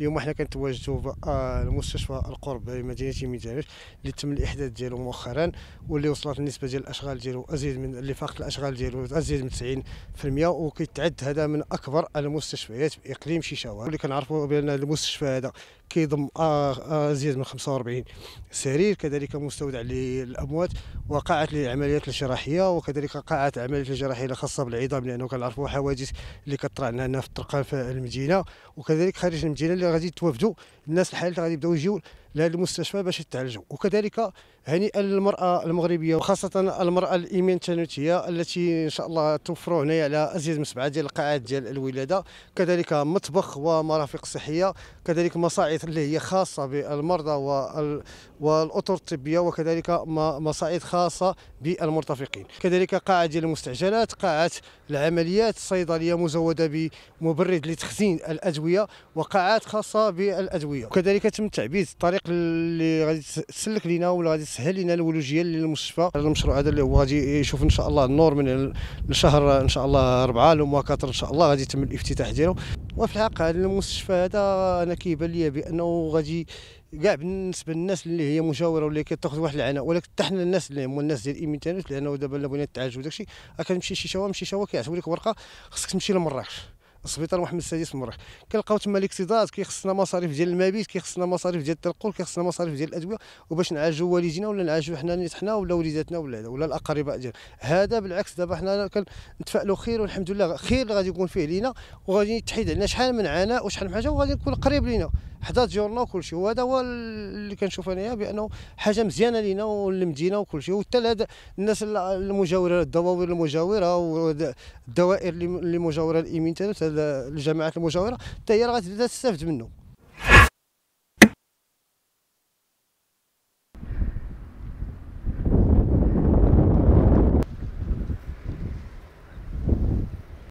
اليوم حنا كنتواجدوا في آه، المستشفى القرب مدينه ميزانش اللي تم الاحداث ديالو مؤخرا واللي وصلت النسبه ديال الاشغال ديالو ازيد من اللي فاقت الاشغال ديالو ازيد من 90% وكيتعد هذا من اكبر المستشفيات في اقليم شيشاوه اللي كنعرفوا بان المستشفى هذا كيضم آه، آه، ازيد من 45 سرير كذلك مستودع للاموات وقاعه للعمليات الجراحيه وكذلك قاعه العمليات الجراحيه الخاصه بالعظام لانه كنعرفوا حوادث اللي كطرا عندنا في الطرقان في المدينه وكذلك خارج المدينه اللي غادي توافدوا الناس الحالات غادي يبداو يجيو لهذا المستشفى باش يتعالجوا وكذلك هنيئا للمراه المغربيه وخاصه المراه الايمان التنوتيه التي ان شاء الله توفروا هنايا على ازيد من سبعه ديال القاعات ديال الولاده كذلك مطبخ ومرافق صحيه كذلك مصاعد اللي هي خاصه بالمرضى والاطر الطبيه وكذلك مصاعد خاصه بالمرتفقين كذلك قاعه ديال المستعجلات قاعه العمليات الصيدليه مزوده بمبرد لتخزين الادويه وقاعات خاصه بالادويه وكذلك تم تعبيد الطريق الطريق اللي غادي تسلك لينا ولا غادي تسهل لينا الولوجيه للمستشفى المشروع هذا اللي هو غادي يشوف ان شاء الله النور من الشهر ان شاء الله 4 لو ان شاء الله غادي يتم الافتتاح ديالو وفي الحقيقه هذا المستشفى هذا انا كيبان لي بانه غادي كاع بالنسبه للناس اللي هي مجاوره ولا كتاخذ واحد العناء ولكن حتى حنا الناس اللي هما الناس ديال ايميتانوس لانه دابا بغينا التعالج وداك الشيء كنمشي شي شوا مشي شوا كيعطيو لك ورقه خصك تمشي لمراكش سبيطار محمد السادس مرح كنلقاو تما الاكتظاظ كيخصنا مصاريف ديال المبيت كيخصنا مصاريف ديال التنقل كيخصنا مصاريف ديال الادويه وباش نعالجوا والدينا ولا نعالجوا حنا نيت حنا ولا وليداتنا ولا ولا الاقرباء ديالنا هذا بالعكس دابا حنا كنتفائلوا خير والحمد لله خير اللي غادي يكون فيه لينا وغادي يتحيد علينا شحال من عناء وشحال من حاجه وغادي يكون قريب لينا حدا ديورنا وكل شيء وهذا هو اللي كنشوف انايا بانه حاجه مزيانه لينا وللمدينه وكل شيء وحتى الناس المجاوره الدواوير المجاوره والدوائر اللي مجاوره الايمين تاع الجماعات المجاوره حتى هي راه غتستافد منه